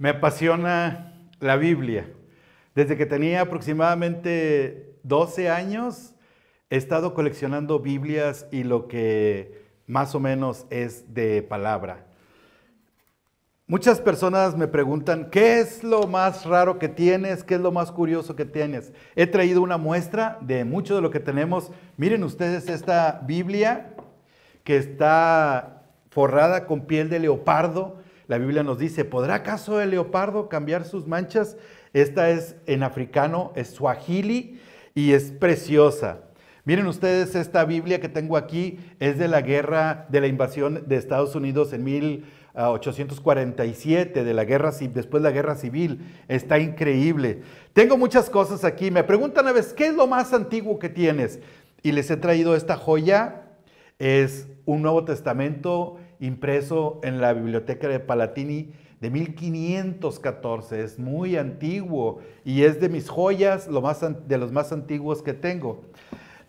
Me apasiona la Biblia. Desde que tenía aproximadamente 12 años, he estado coleccionando Biblias y lo que más o menos es de palabra. Muchas personas me preguntan, ¿qué es lo más raro que tienes? ¿Qué es lo más curioso que tienes? He traído una muestra de mucho de lo que tenemos. Miren ustedes esta Biblia que está forrada con piel de leopardo la Biblia nos dice, ¿podrá acaso el leopardo cambiar sus manchas? Esta es en africano, es swahili y es preciosa. Miren ustedes, esta Biblia que tengo aquí es de la guerra, de la invasión de Estados Unidos en 1847, ah, de la guerra, después de la guerra civil. Está increíble. Tengo muchas cosas aquí. Me preguntan a veces, ¿qué es lo más antiguo que tienes? Y les he traído esta joya. Es un Nuevo Testamento impreso en la biblioteca de Palatini de 1514, es muy antiguo y es de mis joyas, lo más, de los más antiguos que tengo.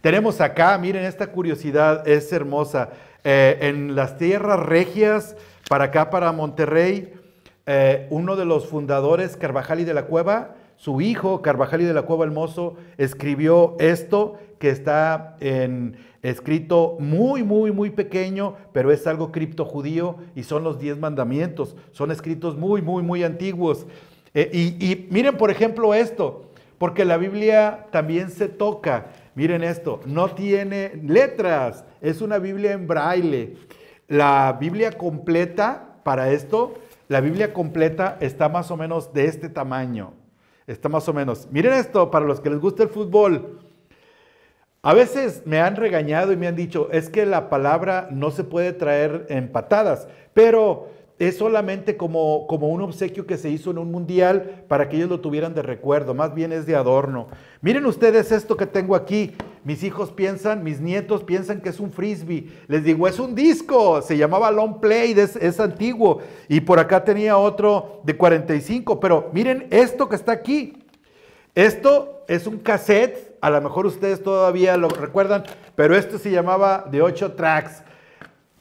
Tenemos acá, miren, esta curiosidad es hermosa. Eh, en las tierras regias, para acá, para Monterrey, eh, uno de los fundadores, Carvajal y de la Cueva, su hijo, Carvajal y de la Cueva el Mozo, escribió esto que está en, escrito muy, muy, muy pequeño, pero es algo cripto judío y son los diez mandamientos. Son escritos muy, muy, muy antiguos. Eh, y, y miren, por ejemplo, esto, porque la Biblia también se toca. Miren esto, no tiene letras, es una Biblia en braille. La Biblia completa, para esto, la Biblia completa está más o menos de este tamaño. Está más o menos. Miren esto, para los que les gusta el fútbol. A veces me han regañado y me han dicho, es que la palabra no se puede traer en patadas pero es solamente como, como un obsequio que se hizo en un mundial para que ellos lo tuvieran de recuerdo, más bien es de adorno. Miren ustedes esto que tengo aquí, mis hijos piensan, mis nietos piensan que es un frisbee. Les digo, es un disco. Se llamaba Long Play, es, antiguo. Y por acá tenía otro de 45. Pero miren esto que está aquí. Esto es un cassette. A lo mejor ustedes todavía lo recuerdan. Pero esto se llamaba de 8 tracks.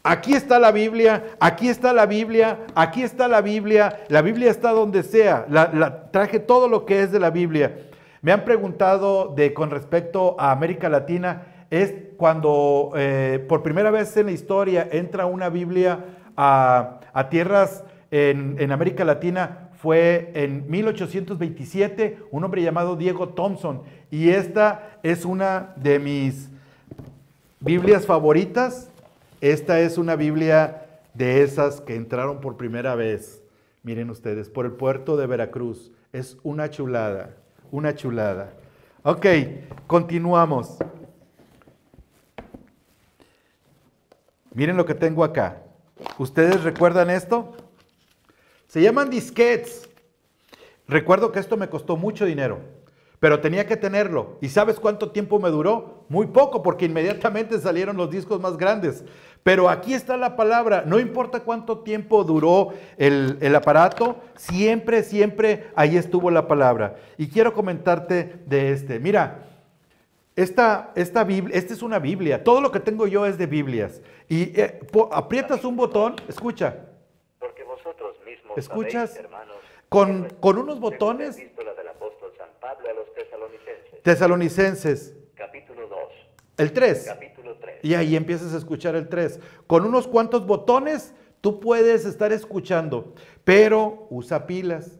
Aquí está la Biblia, aquí está la Biblia, aquí está la Biblia, la Biblia está donde sea, traje todo lo que es de la Biblia. Me han preguntado de, con respecto a América Latina, es cuando eh, por primera vez en la historia entra una Biblia a, tierras en, en América Latina, fue en 1827 un hombre llamado Diego Thompson. Y esta es una de mis Biblias favoritas. Esta es una Biblia de esas que entraron por primera vez. Miren ustedes, por el puerto de Veracruz. Es una chulada. Una chulada. Ok, continuamos. Miren lo que tengo acá. ¿Ustedes recuerdan esto? Se llaman disquets. Recuerdo que esto me costó mucho dinero, pero tenía que tenerlo. ¿Y sabes cuánto tiempo me duró? Muy poco, porque inmediatamente salieron los discos más grandes. Pero aquí está la palabra, no importa cuánto tiempo duró el, aparato, siempre, siempre ahí estuvo la palabra. Y quiero comentarte de este. Mira, esta, esta, Biblia, esta es una Biblia, todo lo que tengo yo es de Biblias. Y eh, aprietas un botón, escucha. Porque vosotros mismos escuchas, hermanos, con, unos botones... tesalonicenses. Tesalonicenses el 3. Capítulo 3. Y ahí empiezas a escuchar el 3. Con unos cuantos botones tú puedes estar escuchando, pero usa pilas.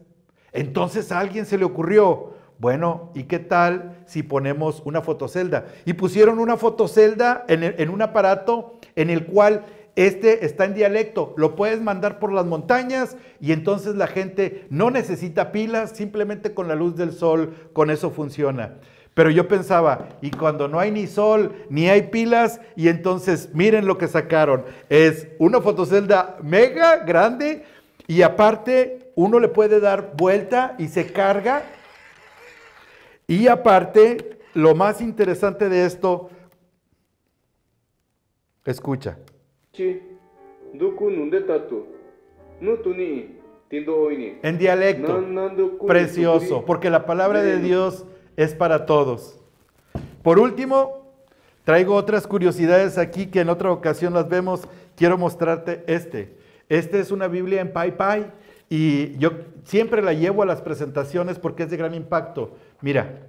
Entonces a alguien se le ocurrió, bueno, ¿y qué tal si ponemos una fotocelda? Y pusieron una fotocelda en, en un aparato en el cual este está en dialecto, lo puedes mandar por las montañas y entonces la gente no necesita pilas, simplemente con la luz del sol, con eso funciona. Pero yo pensaba, y cuando no hay ni sol, ni hay pilas, y entonces miren lo que sacaron. Es una fotocelda mega grande y aparte uno le puede dar vuelta y se carga. Y aparte, lo más interesante de esto, escucha. En dialecto, precioso, porque la palabra de Dios es para todos. Por último, traigo otras curiosidades aquí que en otra ocasión las vemos. Quiero mostrarte este. Este es una Biblia en Pai Pai y yo siempre la llevo a las presentaciones porque es de gran impacto. Mira,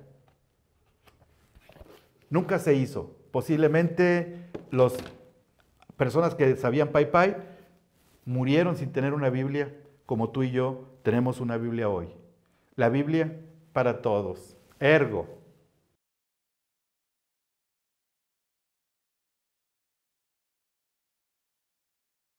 nunca se hizo. Posiblemente las personas que sabían Pai Pai murieron sin tener una Biblia, como tú y yo tenemos una Biblia hoy. La Biblia para todos. Ergo,